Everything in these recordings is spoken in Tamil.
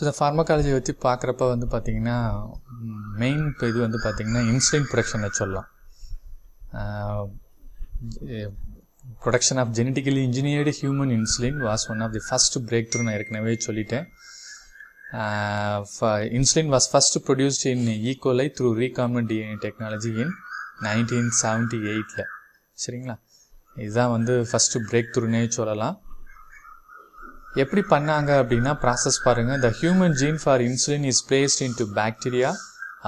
ஸோ இந்த ஃபார்மகாலஜியை வச்சு பார்க்குறப்ப வந்து பார்த்தீங்கன்னா மெயின் இப்போ இது வந்து பார்த்திங்கன்னா இன்சுலின் ப்ரொடக்ஷனை சொல்லலாம் production of genetically engineered human insulin was one of the first breakthrough நான் ஏற்கனவே சொல்லிட்டேன் insulin was first produced in E coli through recombinant DNA technology in nineteen seventy எயிட்டில் சரிங்களா இதுதான் வந்து ஃபஸ்ட்டு பிரேக் த்ரூனே சொல்லலாம் எப்படி பண்ணாங்க அப்படின்னா ப்ராசஸ் பாருங்க the human gene for insulin is placed into bacteria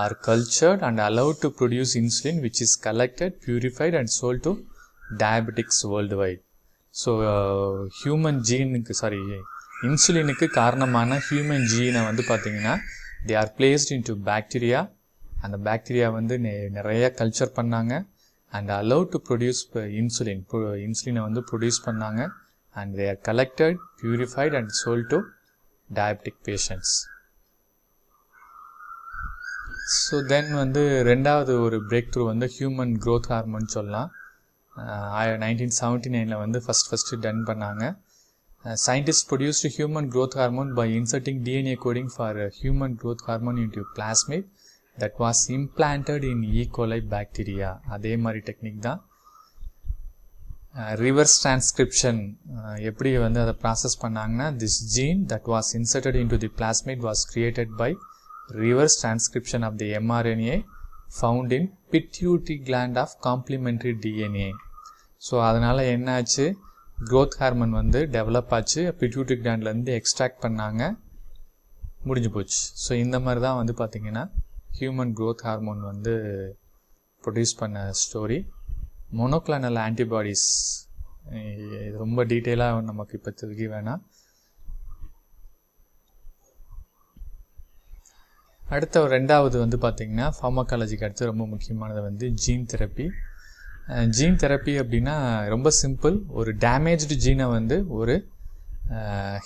are cultured and allowed to produce insulin which is collected purified and sold to diabetics worldwide so human ஜீனுக்கு சாரி இன்சுலினுக்கு காரணமான ஹியூமன் ஜீனை வந்து பார்த்தீங்கன்னா they are placed into bacteria அந்த பாக்டீரியா வந்து நிறைய கல்ச்சர் பண்ணாங்க and allowed to produce insulin இன்சுலினை வந்து ப்ரொடியூஸ் பண்ணாங்க and they are collected, purified and sold to diabetic patients so then வந்து ரெண்டாவது ஒரு பிரேக் த்ரூ வந்து ஹியூமன் க்ரோத் ஹார்மோன் சொல்லலாம் நைன்டீன் செவன்ட்டி நைனில் வந்து ஃபஸ்ட் ஃபஸ்ட்டு டன் பண்ணாங்க scientist produced human growth hormone by inserting DNA coding for human growth hormone into plasmid that was implanted in E coli bacteria அதே மாதிரி டெக்னிக் தான் ரிவர்ஸ் டிரான்ஸ்கிரிப்ஷன் எப்படி வந்து அதை ப்ராசஸ் பண்ணாங்கன்னா this gene that was inserted into the plasmid was created by reverse transcription of the mRNA found in pituitary gland of complementary DNA so அதனால் என்ன ஆச்சு க்ரோத் ஹார்மன் வந்து டெவலப் ஆச்சு பிட்யூட்டி கிளாண்ட்லேருந்து எக்ஸ்ட்ராக்ட் பண்ணாங்க முடிஞ்சு போச்சு ஸோ இந்த மாதிரி தான் வந்து பார்த்திங்கன்னா ஹியூமன் க்ரோத் ஹார்மோன் வந்து ப்ரொடியூஸ் பண்ண ஸ்டோரி மொனோக்ளானல் ஆன்டிபாடிஸ் இது ரொம்ப டீட்டெயிலாக நமக்கு இப்போ இப்போதைக்கு வேணாம் அடுத்த ரெண்டாவது வந்து பார்த்திங்கன்னா ஃபார்மகாலஜிக்கு அடுத்து ரொம்ப முக்கியமானது வந்து ஜீன் தெரப்பி ஜீன் தெரப்பி அப்படின்னா ரொம்ப சிம்பிள் ஒரு டேமேஜ்டு ஜீனை வந்து ஒரு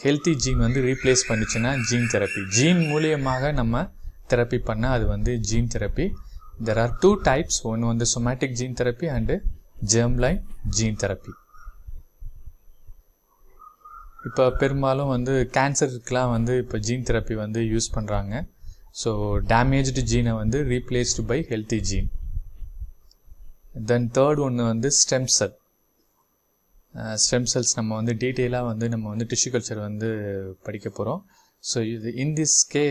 ஹெல்த்தி ஜீன் வந்து ரீப்ளேஸ் பண்ணிச்சுன்னா ஜீன் தெரப்பி ஜீன் மூலியமாக நம்ம தெரப்பி பண்ணால் அது வந்து gene therapy there are two types ஒன்று வந்து somatic gene therapy and germline gene therapy இப்போ பெரும்பாலும் வந்து கேன்சருக்கெலாம் வந்து இப்போ ஜீன் தெரப்பி வந்து யூஸ் பண்ணுறாங்க ஸோ டேமேஜ்டு ஜீனை வந்து replaced by healthy gene then third ஒன்று வந்து ஸ்டெம் செல் ஸ்டெம் செல்ஸ் நம்ம வந்து டீட்டெயிலாக வந்து நம்ம வந்து டிஷ்யூ கல்ச்சர் வந்து படிக்க போகிறோம் ஸோ இது in this case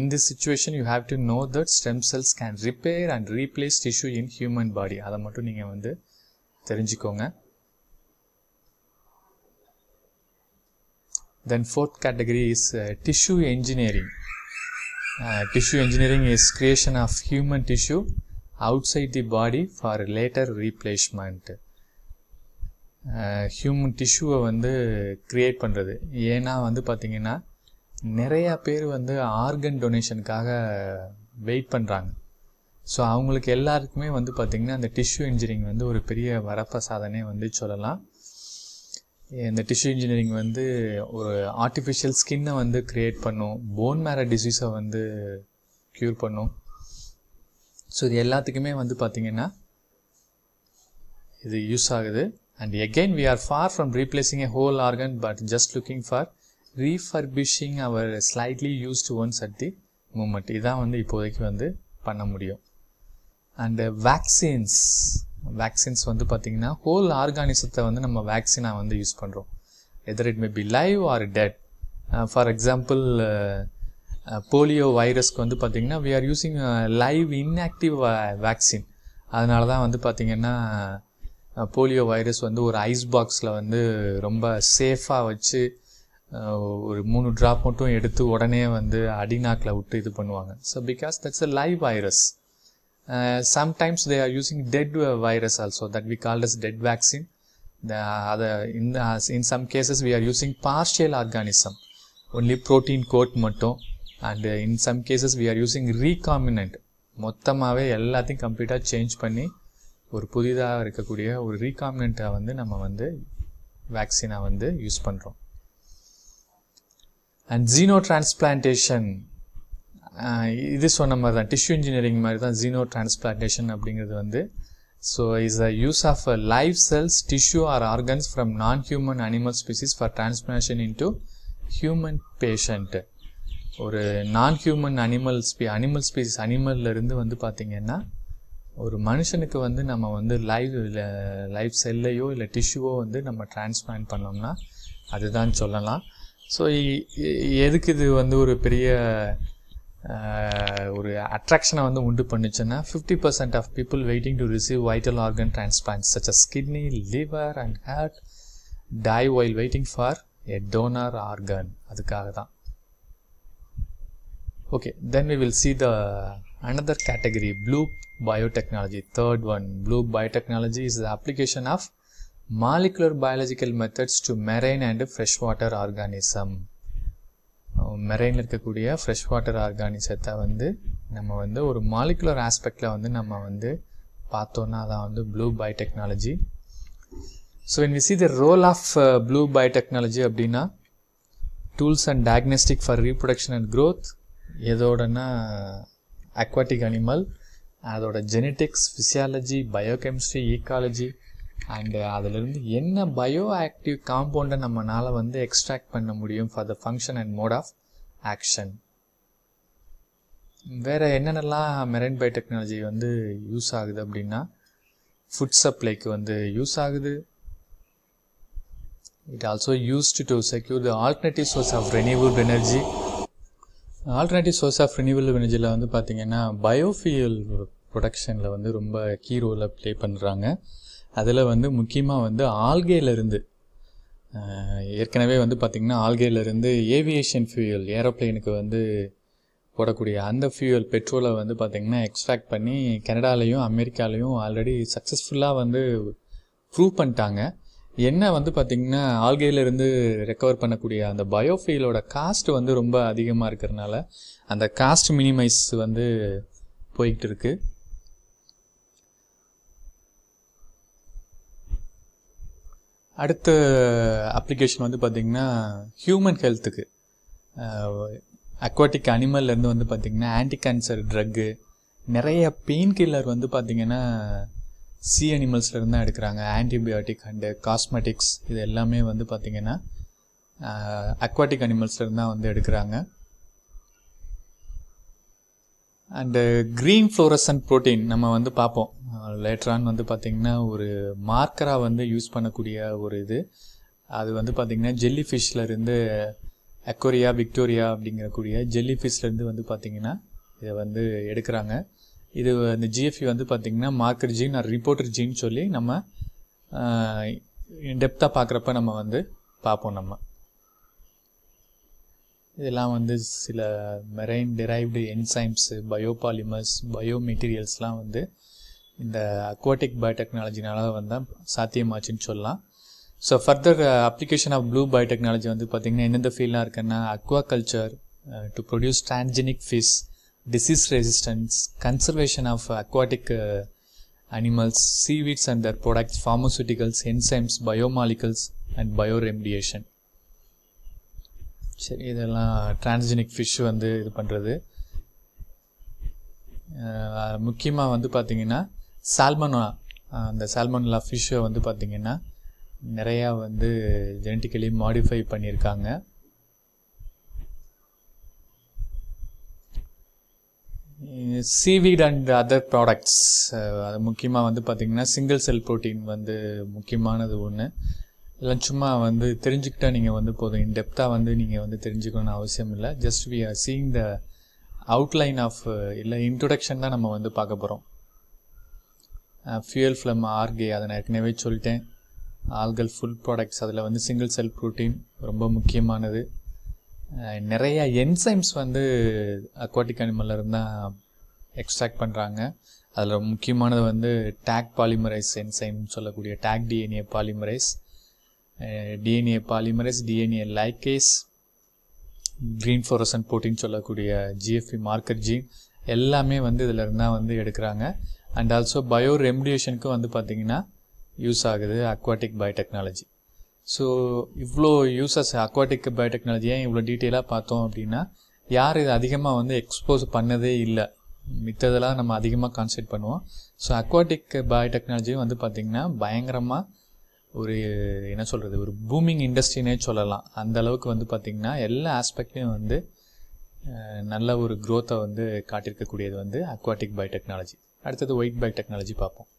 in this situation you have to know that stem cells can repair and replace tissue in human body அதை மட்டும் நீங்கள் வந்து தெரிஞ்சுக்கோங்க then fourth category is tissue engineering tissue engineering is creation of human tissue outside the body for later replacement human டிஷ்யூவை வந்து கிரியேட் பண்ணுறது ஏன்னா வந்து பார்த்தீங்கன்னா நிறையா பேர் வந்து ஆர்கன் டொனேஷனுக்காக வெயிட் பண்ணுறாங்க ஸோ அவங்களுக்கு எல்லாருக்குமே வந்து பார்த்திங்கன்னா அந்த டிஷ்யூ இன்ஜினியரிங் வந்து ஒரு பெரிய வரப்ப சாதனை வந்து சொல்லலாம் இந்த டிஷ்யூ இன்ஜினியரிங் வந்து ஒரு ஆர்டிஃபிஷியல் ஸ்கின்னை வந்து க்ரியேட் பண்ணும் போன் மேர டிசீஸை வந்து க்யூர் பண்ணும் ஸோ இது எல்லாத்துக்குமே வந்து பார்த்திங்கன்னா இது யூஸ் ஆகுது and again we are far from replacing a whole organ but just looking for refurbishing our slightly used ones at the moment இதான் வந்து இப்போதைக்கு வந்து பண்ண முடியும் அண்டு வேக்சின்ஸ் வேக்சின்ஸ் வந்து பார்த்திங்கன்னா ஹோல் ஆர்கானிசத்தை வந்து நம்ம வேக்சினாக வந்து யூஸ் பண்ணுறோம் either it may be live or dead for example polio வைரஸ்க்கு வந்து பார்த்திங்கன்னா we are using live inactive vaccine அதனால தான் வந்து பார்த்தீங்கன்னா போலியோ uh, வைரஸ் வந்து ஒரு ஐஸ் பாக்ஸில் வந்து ரொம்ப சேஃபாக வச்சு uh, ஒரு மூணு ட்ராப் மட்டும் எடுத்து உடனே வந்து அடிநாக்கில் விட்டு இது பண்ணுவாங்க so because that's a live virus Uh, sometimes they are using dead virus also that we call as dead vaccine. The other in, uh, in some cases we are using partial organism, only protein coat மட்டும் and in some cases we are using recombinant மொத்தமாகவே எல்லாத்தையும் கம்ப்ளீட்டாக சேஞ்ச் பண்ணி ஒரு புதிதாக இருக்கக்கூடிய ஒரு ரீகாமினண்ட்டை வந்து நம்ம வந்து வேக்சினாக வந்து யூஸ் பண்ணுறோம் அண்ட் ஜீனோ டிரான்ஸ்பிளான்டேஷன் இது சொன்ன மாதிரி தான் டிஷ்யூ இன்ஜினியரிங் மாதிரி தான் ஜீனோ டிரான்ஸ்பிளான்டேஷன் அப்படிங்கிறது வந்து so is a use of live cells tissue or organs from non human animal species for into human patient ஒரு நான் ஹியூமன் அனிமல் ஸ்பீ அனிமல் ஸ்பீசிஸ் அனிமல்லேருந்து வந்து பார்த்திங்கன்னா ஒரு மனுஷனுக்கு வந்து நம்ம வந்து லைவ் இல்லை லைஃப் செல்லையோ இல்லை டிஷ்யூவோ வந்து நம்ம டிரான்ஸ்பிளான்ட் பண்ணோம்னா அதுதான் சொல்லலாம் ஸோ எதுக்கு இது வந்து ஒரு பெரிய ஒரு அட்ராக்ஷனை வந்து உண்டு பண்ணுச்சுன்னா fifty percent of people waiting to receive vital organ transplants such a kidney liver and heart die while waiting for a donor organ அதுக்காக தான் okay then we will see the another category blue biotechnology third one blue biotechnology is the application of molecular biological methods to marine and fresh water organism மெரெயினில் இருக்கக்கூடிய ஃப்ரெஷ் வாட்டர் ஆர்கானிசத்தை வந்து நம்ம வந்து ஒரு மாலிகுலர் ஆஸ்பெக்டில் வந்து நம்ம வந்து பார்த்தோன்னா அதான் வந்து blue biotechnology so when we see the role of blue biotechnology அப்படின்னா tools and diagnostic for reproduction and growth எதோடனா அக்வாட்டிக் அனிமல் அதோட genetics physiology biochemistry ecology and அதிலிருந்து என்ன பயோ ஆக்டிவ் காம்பவுண்டை நம்மளால் வந்து எக்ஸ்ட்ராக்ட் பண்ண முடியும் for the function and mode of action வேறு என்னென்னலாம் மெரைன் டெக்னாலஜி வந்து யூஸ் ஆகுது அப்படின்னா ஃபுட் சப்ளைக்கு வந்து யூஸ் ஆகுது it also used to secure the alternative source of renewal energy alternative source of renewal எனர்ஜியில் வந்து பார்த்திங்கன்னா பயோஃபியூல் ப்ரொடக்ஷனில் வந்து ரொம்ப கீ ரோலை ப்ளே பண்ணுறாங்க அதில் வந்து முக்கியமாக வந்து ஆல்கேலேருந்து ஏற்கனவே வந்து பார்த்திங்கன்னா ஆல்கேலேருந்து ஏவியேஷன் ஃபியூயல் ஏரோப்ளைனுக்கு வந்து போடக்கூடிய அந்த ஃபியூயல் பெட்ரோலை வந்து பார்த்திங்கன்னா எக்ஸ்ட்ராக்ட் பண்ணி கனடாலேயும் அமெரிக்காலேயும் ஆல்ரெடி சக்ஸஸ்ஃபுல்லாக வந்து ப்ரூவ் பண்ணிட்டாங்க என்ன வந்து பார்த்திங்கன்னா ஆல்கேலேருந்து ரெக்கவர் பண்ணக்கூடிய அந்த பயோஃபியூலோட காஸ்ட் வந்து ரொம்ப அதிகமாக இருக்கிறனால அந்த காஸ்ட் மினிமைஸ் வந்து போய்கிட்டு இருக்குது அடுத்த அப்ளிகேஷன் வந்து பார்த்திங்கன்னா ஹியூமன் ஹெல்த்துக்கு அக்வாட்டிக் அனிமல்லேருந்து வந்து பார்த்திங்கன்னா ஆன்டி கேன்சர் ட்ரக்கு நிறைய பெயின் கில்லர் வந்து பார்த்திங்கன்னா சி அனிமல்ஸ்லேருந்து தான் எடுக்கிறாங்க ஆன்டிபயோட்டிக் அண்டு காஸ்மெட்டிக்ஸ் இது எல்லாமே வந்து பார்த்திங்கன்னா அக்வாட்டிக் அனிமல்ஸ்லேருந்து தான் வந்து எடுக்கிறாங்க அண்டு க்ரீன் ஃப்ளோரசன் ப்ரோட்டீன் நம்ம வந்து பார்ப்போம் லேட்ரான் வந்து பார்த்திங்கன்னா ஒரு மார்க்கராக வந்து யூஸ் பண்ணக்கூடிய ஒரு இது அது வந்து பார்த்திங்கன்னா ஜெல்லி ஃபிஷ்லேருந்து அக்கோரியா விக்டோரியா அப்படிங்கிறக்கூடிய ஜெல்லி ஃபிஷ்லேருந்து வந்து பார்த்திங்கன்னா இதை வந்து எடுக்கிறாங்க இது அந்த ஜிஎஃப்இ வந்து பார்த்திங்கன்னா marker gene or reporter gene சொல்லி நம்ம டெப்த்தாக பார்க்குறப்ப நம்ம வந்து பார்ப்போம் நம்ம இதெல்லாம் வந்து சில marine derived enzymes biopolymers bio மெட்டீரியல்ஸ்லாம் வந்து இந்த அக்வாட்டிக் பயோடெக்னாலஜினால வந்து சாத்தியமாச்சுன்னு சொல்லலாம் so further application of blue biotechnology வந்து பார்த்திங்கன்னா எந்தெந்த ஃபீல்டாக இருக்குன்னா aquaculture to produce transgenic fish disease resistance conservation of aquatic animals seaweeds and other products pharmaceuticals enzymes biomolecules and bioremediation சரி இதெல்லாம் ட்ரான்ஸ்ஜெனிக் ஃபிஷ் வந்து இது பண்ணுறது uh, முக்கியமாக வந்து பார்த்தீங்கன்னா சால்மனா அந்த சால்மன்லா ஃபிஷ்ஷை வந்து பார்த்திங்கன்னா நிறையா வந்து ஜெனட்டிக்கலி மாடிஃபை பண்ணியிருக்காங்க சீவீட் அண்ட் அதர் ப்ராடக்ட்ஸ் அது முக்கியமாக வந்து பார்த்திங்கன்னா சிங்கிள் செல் ப்ரோட்டீன் வந்து முக்கியமானது ஒன்று இல்லை சும்மா வந்து தெரிஞ்சுக்கிட்டால் நீங்கள் வந்து போதும் இன்டெப்த்தாக வந்து நீங்கள் வந்து தெரிஞ்சுக்கணும்னு அவசியம் இல்லை just we are seeing the outline of இல்லை இன்ட்ரொடக்ஷன் தான் நம்ம வந்து பார்க்க போகிறோம் ஃபியூயல் ஃப்ளம் ஆர்கே அதை நான் ஏற்கனவே சொல்லிட்டேன் ஆல்கல் ஃபுல் ப்ராடக்ட்ஸ் அதில் வந்து சிங்கிள் செல் ப்ரோட்டீன் ரொம்ப முக்கியமானது நிறைய என்சைம்ஸ் வந்து அக்வாட்டிக் அனிமலில் இருந்தால் எக்ஸ்ட்ராக்ட் பண்ணுறாங்க அதில் முக்கியமானது வந்து டேக் பாலிமரைஸ் என்சைம்னு சொல்லக்கூடிய Taq DNA polymerase DNA polymerase DNA ligase green fluorescent போட்டின்னு சொல்லக்கூடிய ஜிஎஃப்இ மார்க்கர் ஜீன் எல்லாமே வந்து இதில் இருந்தால் வந்து எடுக்கிறாங்க அண்ட் ஆல்சோ பயோ ரெமிடியேஷனுக்கு வந்து பார்த்திங்கன்னா யூஸ் ஆகுது அக்வாட்டிக் பயோடெக்னாலஜி ஸோ இவ்வளோ யூஸஸ் அக்வாட்டிக் பயோடெக்னாலஜி ஏன் இவ்வளோ டீட்டெயிலாக பார்த்தோம் அப்படின்னா யார் இது அதிகமாக வந்து எக்ஸ்போஸ் பண்ணதே இல்லை மித்ததெல்லாம் நம்ம அதிகமாக கான்சென்ட் பண்ணுவோம் ஸோ அக்வாட்டிக் பயோடெக்னாலஜியும் வந்து பார்த்திங்கன்னா பயங்கரமாக ஒரு என்ன சொல்கிறது ஒரு பூமிங் இண்டஸ்ட்ரினே சொல்லலாம் அந்த அளவுக்கு வந்து பார்த்திங்கன்னா எல்லா ஆஸ்பெக்ட்லேயும் வந்து நல்ல ஒரு க்ரோத்தை வந்து காட்டியிருக்கக்கூடியது வந்து அக்வாட்டிக் பயோடெக்னாலஜி அடுத்தது ஒயிட் பேக் டெக்னாலஜி பார்ப்போம்